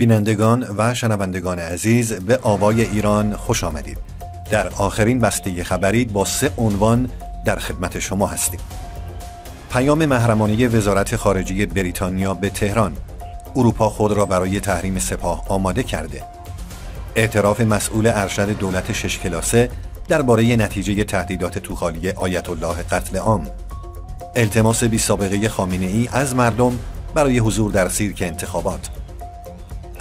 بینندگان و شنوندگان عزیز به آوای ایران خوش آمدید در آخرین بسته خبری با سه عنوان در خدمت شما هستیم پیام محرمانه وزارت خارجه بریتانیا به تهران اروپا خود را برای تحریم سپاه آماده کرده اعتراف مسئول ارشد دولت شش کلاسه درباره نتیجه تهدیدات توخالی آیت الله قتل عام التماس بی سابقه خامنه ای از مردم برای حضور در سیرک انتخابات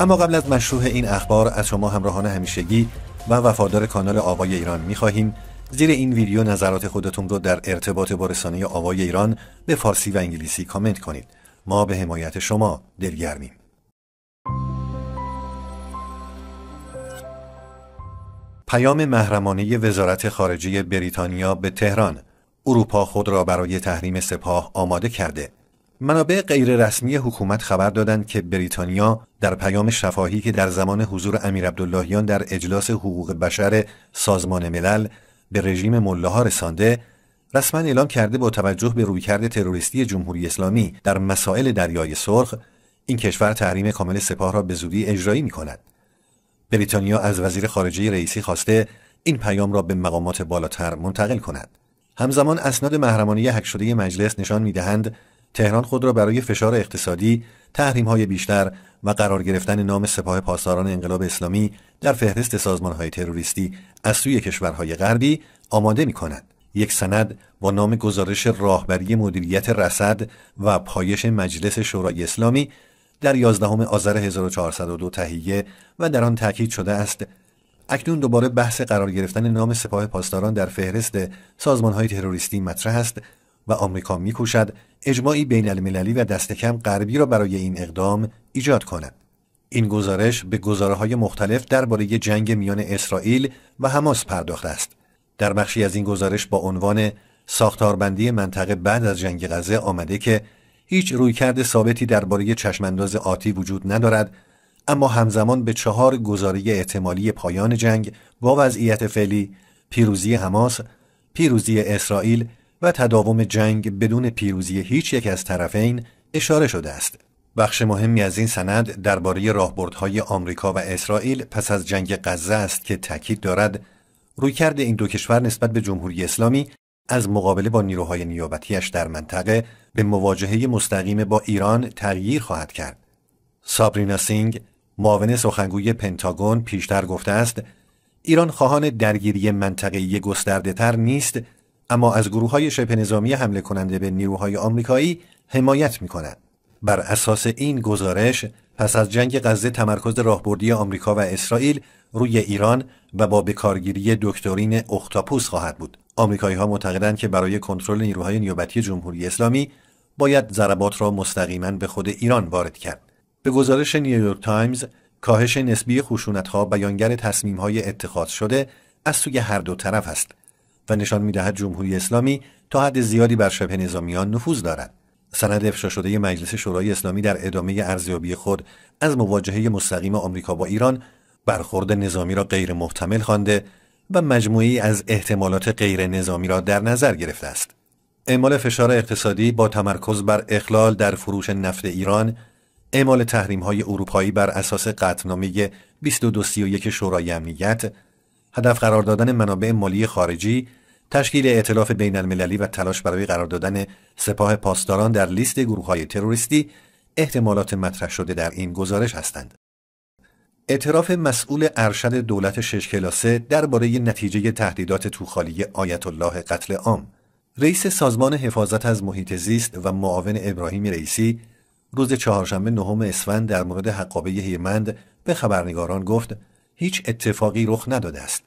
اما قبل از مشروع این اخبار از شما همراهان همیشگی و وفادار کانال آوای ایران میخواهیم زیر این ویدیو نظرات خودتون رو در ارتباط با رسانه آوای ایران به فارسی و انگلیسی کامنت کنید ما به حمایت شما دلگرمیم پیام محرمانه وزارت خارجه بریتانیا به تهران اروپا خود را برای تحریم سپاه آماده کرده منابع غیررسمی حکومت خبر دادند که بریتانیا در پیام شفاهی که در زمان حضور امیر عبداللهیان در اجلاس حقوق بشر سازمان ملل به رژیم ملاها رسانده رسما اعلام کرده با توجه به رویکرد تروریستی جمهوری اسلامی در مسائل دریای سرخ این کشور تحریم کامل سپاه را به زودی اجرایی می کند. بریتانیا از وزیر خارجه رئیسی خواسته این پیام را به مقامات بالاتر منتقل کند. همزمان اسناد محرمانه هک شده مجلس نشان میدهند تهران خود را برای فشار اقتصادی، های بیشتر و قرار گرفتن نام سپاه پاسداران انقلاب اسلامی در فهرست های تروریستی از سوی کشورهای غربی آماده کند یک سند با نام گزارش راهبری مدیریت رصد و پایش مجلس شورای اسلامی در 11 آذر 1402 تهیه و در آن تاکید شده است اکنون دوباره بحث قرار گرفتن نام سپاه پاسداران در فهرست های تروریستی مطرح است و آمریکا میکوشد اجماعی بین المللی و کم غربی را برای این اقدام ایجاد کند. این گزارش به گزاره های مختلف درباره جنگ میان اسرائیل و حماس پرداخته است. در بخشی از این گزارش با عنوان ساختاربندی منطقه بعد از جنگ غزه آمده که هیچ رویکرد ثابتی درباره چشمانداز آتی وجود ندارد اما همزمان به چهار گزاره احتمالی پایان جنگ با وضعیت فعلی پیروزی حماس پیروزی اسرائیل و تداوم جنگ بدون پیروزی هیچ یک از طرفین اشاره شده است. بخش مهمی از این سند درباره راهبردهای آمریکا و اسرائیل پس از جنگ غزه است که تاکید دارد رویکرد این دو کشور نسبت به جمهوری اسلامی از مقابله با نیروهای نیابتیش در منطقه به مواجهه مستقیم با ایران تغییر خواهد کرد. سابرینا سینگ معاون سخنگوی پنتاگون پیشتر گفته است ایران خواهان درگیری منطقه‌ای گسترده نیست اما از گروه های شبه نظامی حمله کننده به نیروهای آمریکایی حمایت می کند. بر اساس این گزارش پس از جنگ غزه تمرکز راهبردی آمریکا و اسرائیل روی ایران و با بکارگیری دکترین اختاپوس خواهد بود. آمریکایی ها معتقدند که برای کنترل نیروهای نیابتی جمهوری اسلامی باید ضربات را مستقیما به خود ایران وارد کرد. به گزارش نیویورک تایمز، کاهش نسبی خشونت ها بیانگر تصمیم های اتخاذ شده از سوی هر دو طرف است. و نشان میدهد جمهوری اسلامی تا حد زیادی بر شبه نظامیان نفوذ دارد سند افشا شده مجلس شورای اسلامی در ادامه ارزیابی خود از مواجهه مستقیم آمریکا با ایران برخورد نظامی را غیر محتمل خوانده و مجموعی از احتمالات غیر نظامی را در نظر گرفته است. اعمال فشار اقتصادی با تمرکز بر اخلال در فروش نفت ایران، اعمال تحریم های اروپایی بر اساس قطعنامه 2231 شورای امنیت، هدف قرار دادن منابع مالی خارجی تشکیل اعتلاف بین المللی و تلاش برای قرار دادن سپاه پاسداران در لیست گروه های تروریستی احتمالات مطرح شده در این گزارش هستند. اعتراف مسئول ارشد دولت شش کلاسه درباره نتیجه تهدیدات توخالی آیت الله قتل عام رئیس سازمان حفاظت از محیط زیست و معاون ابراهیم رئیسی روز چهارشنبه نهم اسفند در مورد حقابه هیرمند به خبرنگاران گفت هیچ اتفاقی رخ نداده است.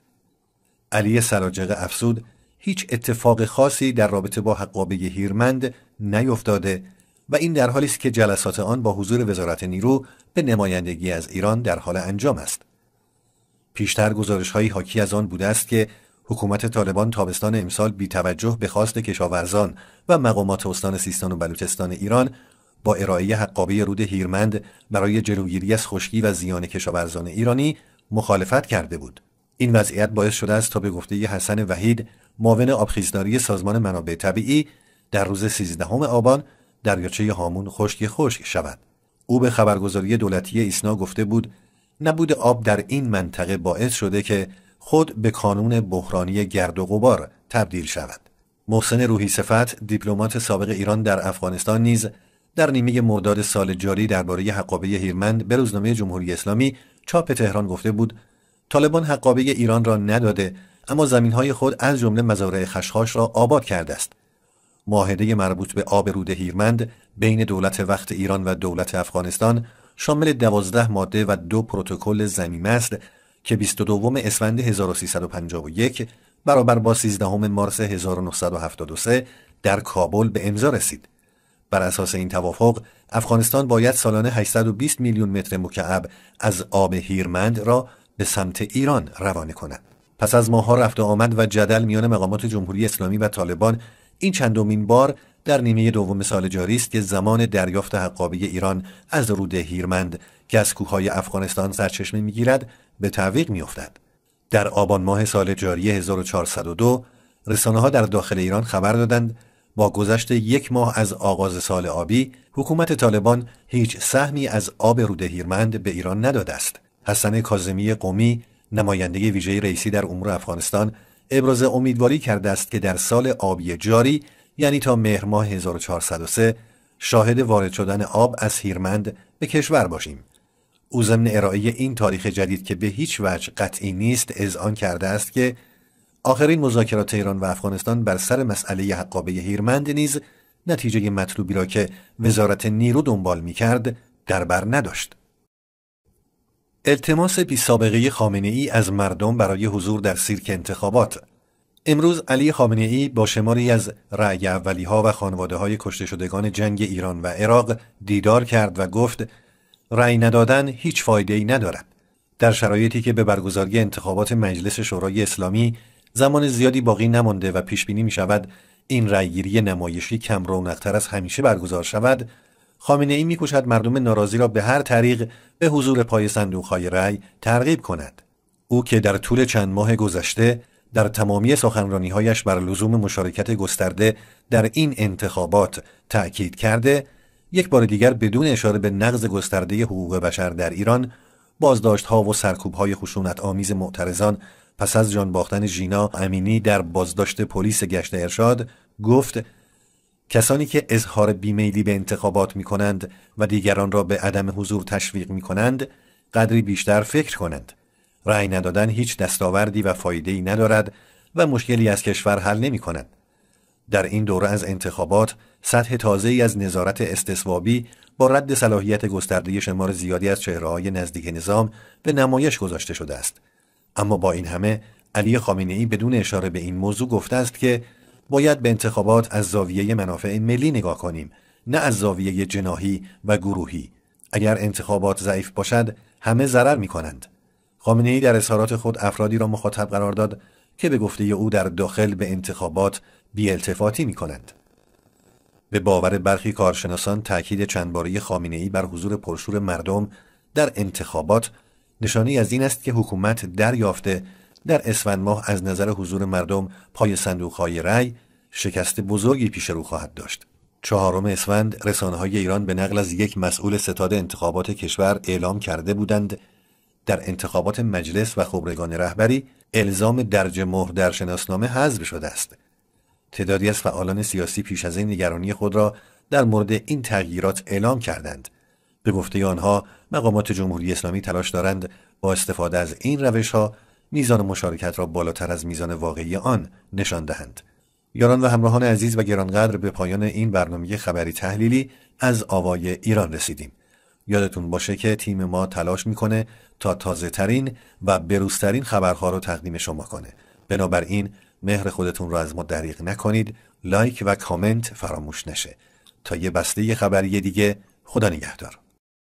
علی سراجق افسود هیچ اتفاق خاصی در رابطه با حقابه هیرمند نیفتاده و این در حالی است که جلسات آن با حضور وزارت نیرو به نمایندگی از ایران در حال انجام است. پیشتر گزارش هایی حاکی از آن بوده است که حکومت طالبان تابستان امسال بی توجه به خواست کشاورزان و مقامات استان سیستان و بلوچستان ایران با ارائه حقابه رود هیرمند برای جلوگیری از خشکی و زیان کشاورزان ایرانی مخالفت کرده بود. این وضعیت باعث شده است تا به گفته حسن وحید معاون آبخیزداری سازمان منابع طبیعی در روز 13 آبان دریاچه هامون خشک خشک شود او به خبرگزاری دولتی ایسنا گفته بود نبود آب در این منطقه باعث شده که خود به کانون بحرانی گرد و غبار تبدیل شود محسن روحی صفت دیپلمات سابق ایران در افغانستان نیز در نیمه مرداد سال جاری درباره حقابه هیرمند به روزنامه جمهوری اسلامی چاپ تهران گفته بود طالبان حقابه ایران را نداده اما زمین های خود از جمله مزارع خشخاش را آباد کرده است معاهده مربوط به آب رود هیرمند بین دولت وقت ایران و دولت افغانستان شامل دوازده ماده و دو پروتکل زمین است که 22 اسفند 1351 برابر با 13 مارس 1973 در کابل به امضا رسید. بر اساس این توافق، افغانستان باید سالانه 820 میلیون متر مکعب از آب هیرمند را به سمت ایران روانه کند. پس از ماهها رفت و آمد و جدل میان مقامات جمهوری اسلامی و طالبان این چندمین بار در نیمه دوم سال جاری است که زمان دریافت حقابه ایران از رود هیرمند که از کوههای افغانستان سرچشمه میگیرد به تعویق میافتد در آبان ماه سال جاری 1402 رسانه ها در داخل ایران خبر دادند با گذشت یک ماه از آغاز سال آبی حکومت طالبان هیچ سهمی از آب رود هیرمند به ایران نداده است حسن کازمی قومی نماینده ویژه رئیسی در امور افغانستان ابراز امیدواری کرده است که در سال آبی جاری یعنی تا مهر ماه 1403 شاهد وارد شدن آب از هیرمند به کشور باشیم او ضمن ارائه این تاریخ جدید که به هیچ وجه قطعی نیست اذعان کرده است که آخرین مذاکرات ایران و افغانستان بر سر مسئله حقابه هیرمند نیز نتیجه مطلوبی را که وزارت نیرو دنبال می کرد در بر نداشت. التماس بی سابقه خامنه ای از مردم برای حضور در سیرک انتخابات امروز علی خامنه ای با شماری از رأی اولی ها و خانواده های کشته شدگان جنگ ایران و عراق دیدار کرد و گفت رأی ندادن هیچ فایده ای ندارد در شرایطی که به برگزاری انتخابات مجلس شورای اسلامی زمان زیادی باقی نمانده و پیش بینی می شود این رأیگیری نمایشی کم رونقتر از همیشه برگزار شود خامنه ای میکوشد مردم ناراضی را به هر طریق به حضور پای صندوقهای رأی ترغیب کند او که در طول چند ماه گذشته در تمامی هایش بر لزوم مشارکت گسترده در این انتخابات تأکید کرده یک بار دیگر بدون اشاره به نقض گسترده حقوق بشر در ایران بازداشت ها و سرکوب های خشونت آمیز معترضان پس از جان باختن ژینا امینی در بازداشت پلیس گشت ارشاد گفت کسانی که اظهار بیمیلی به انتخابات می کنند و دیگران را به عدم حضور تشویق می کنند قدری بیشتر فکر کنند رأی ندادن هیچ دستاوردی و فایده‌ای ندارد و مشکلی از کشور حل نمی کنند. در این دوره از انتخابات سطح تازه از نظارت استثوابی با رد صلاحیت گسترده شمار زیادی از چهرههای نزدیک نظام به نمایش گذاشته شده است اما با این همه علی خامنه ای بدون اشاره به این موضوع گفته است که باید به انتخابات از زاویه منافع ملی نگاه کنیم نه از زاویه جناهی و گروهی اگر انتخابات ضعیف باشد همه ضرر می کنند خامنه ای در اظهارات خود افرادی را مخاطب قرار داد که به گفته او در داخل به انتخابات بیالتفاتی می کنند به باور برخی کارشناسان تاکید چندباره خامنه ای بر حضور پرشور مردم در انتخابات نشانی از این است که حکومت دریافته در اسفند ماه از نظر حضور مردم پای صندوق های رأی شکست بزرگی پیش رو خواهد داشت. چهارم اسفند رسانه های ایران به نقل از یک مسئول ستاد انتخابات کشور اعلام کرده بودند در انتخابات مجلس و خبرگان رهبری الزام درج مهر در شناسنامه حذف شده است. تعدادی از فعالان سیاسی پیش از این نگرانی خود را در مورد این تغییرات اعلام کردند. به گفته آنها مقامات جمهوری اسلامی تلاش دارند با استفاده از این روش ها میزان مشارکت را بالاتر از میزان واقعی آن نشان دهند یاران و همراهان عزیز و گرانقدر به پایان این برنامه خبری تحلیلی از آوای ایران رسیدیم یادتون باشه که تیم ما تلاش میکنه تا تازه ترین و بروزترین خبرها رو تقدیم شما کنه بنابراین مهر خودتون را از ما دریغ نکنید لایک و کامنت فراموش نشه تا یه بسته خبری دیگه خدا نگهدار